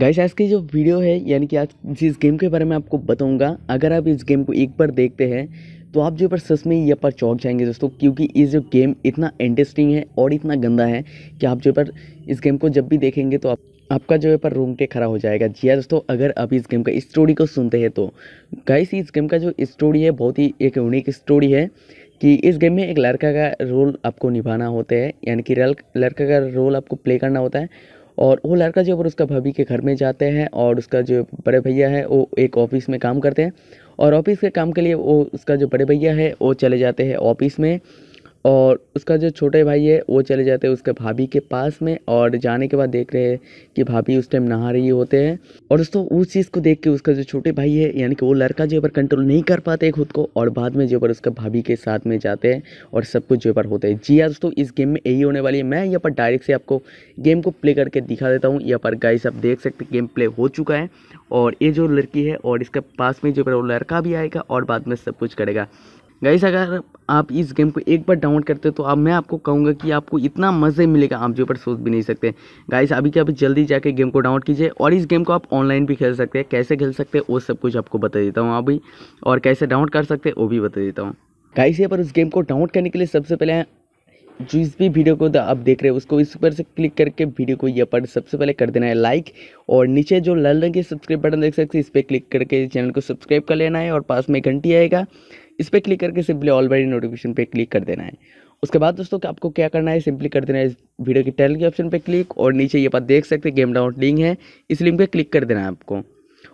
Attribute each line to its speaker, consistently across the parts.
Speaker 1: guys आज की जो वीडियो है यानी कि आज जिस गेम के बारे में आपको बताऊंगा अगर आप इस गेम को एक बार देखते हैं तो आप जो पर सच में यह पर चौक जाएंगे दोस्तों क्योंकि ये जो गेम इतना इंटरेस्टिंग है और इतना गंदा है कि आप जो पर इस गेम को जब भी देखेंगे तो आप आपका जो है पर रोंगटे खड़ा हो जाएगा जी हाँ दोस्तों अगर आप इस गेम का स्टोरी को सुनते हैं तो गाइस इस गेम का जो स्टोरी है बहुत ही एक यूनिक स्टोरी है कि इस गेम में एक लड़का का रोल आपको निभाना होता है यानी कि लड़का का रोल आपको प्ले करना होता है और वो लड़का जो है उसका भाभी के घर में जाते हैं और उसका जो बड़े भैया है वो एक ऑफिस में काम करते हैं और ऑफिस के काम के लिए वो उसका जो बड़े भैया है वो चले जाते हैं ऑफिस में और उसका जो छोटे भाई है वो चले जाते हैं उसके भाभी के पास में और जाने के बाद देख रहे हैं कि भाभी उस टाइम नहा रही होते हैं और दोस्तों उस चीज़ को देख के उसका जो छोटे भाई है यानी कि वो लड़का जो पर कंट्रोल नहीं कर पाते खुद को और बाद में जो पर उसके भाभी के साथ में जाते हैं और सब कुछ जो पर होते हैं जी यार हाँ दोस्तों इस गेम में यही होने वाली है मैं यहाँ पर डायरेक्ट से आपको गेम को प्ले करके दिखा देता हूँ यहाँ पर गाइस आप देख सकते गेम प्ले हो चुका है और ये जो लड़की है और इसके पास में जो पर वो लड़का भी आएगा और बाद में सब कुछ करेगा गाइस अगर आप इस गेम को एक बार डाउनलोड करते हो तो अब मैं आपको कहूँगा कि आपको इतना मज़े मिलेगा आप जो पर सोच भी नहीं सकते गाइस अभी के अभी जल्दी जाके गेम को डाउनलोड कीजिए और इस गेम को आप ऑनलाइन भी खेल सकते हैं कैसे खेल सकते हैं वो सब कुछ आपको बता देता हूँ अभी और कैसे डाउनलोड कर सकते हैं वो भी बता देता हूँ गाइस यहाँ पर उस गेम को डाउनलोड करने के लिए सबसे पहले जिस भी वीडियो को तो आप देख रहे हो उसको इस पर से क्लिक करके वीडियो को यह पर सबसे पहले कर देना है लाइक और नीचे जो लाल रंग के सब्सक्राइब बटन देख सकते हैं इस पर क्लिक करके चैनल को सब्सक्राइब कर लेना है और पास में घंटी आएगा इस पर क्लिक करके सिंपली ऑल बाई नोटिफिकेशन पर क्लिक कर देना है उसके बाद दोस्तों आपको क्या करना है सिंपली कर देना है इस वीडियो के टाइटल के ऑप्शन पर क्लिक और नीचे ये पर देख सकते हैं गेम डाउन लिंक है इस लिंक पर क्लिक कर देना है आपको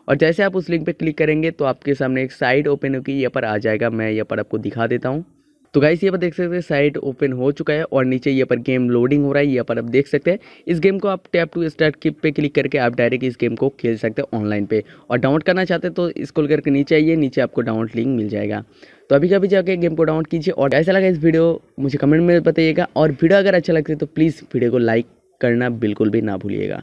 Speaker 1: और जैसे आप उस लिंक पर क्लिक करेंगे तो आपके सामने एक साइड ओपन होगी यहाँ पर आ जाएगा मैं यहाँ पर आपको दिखा देता हूँ तो गाइस ये पर देख सकते हैं साइट ओपन हो चुका है और नीचे ये पर गेम लोडिंग हो रहा है ये पर आप देख सकते हैं इस गेम को आप टैप टू स्टार्ट किप पे क्लिक करके आप डायरेक्ट इस गेम को खेल सकते हैं ऑनलाइन पे और डाउनलोड करना चाहते हैं तो स्क्रॉल करके नीचे आइए नीचे आपको डाउनलोड लिंक मिल जाएगा तो अभी कभी जाके गेम को डाउनलोड कीजिए और ऐसा लगा इस वीडियो मुझे कमेंट में बताइएगा और वीडियो अगर अच्छा लगता है तो प्लीज़ वीडियो को लाइक करना बिल्कुल भी ना भूलिएगा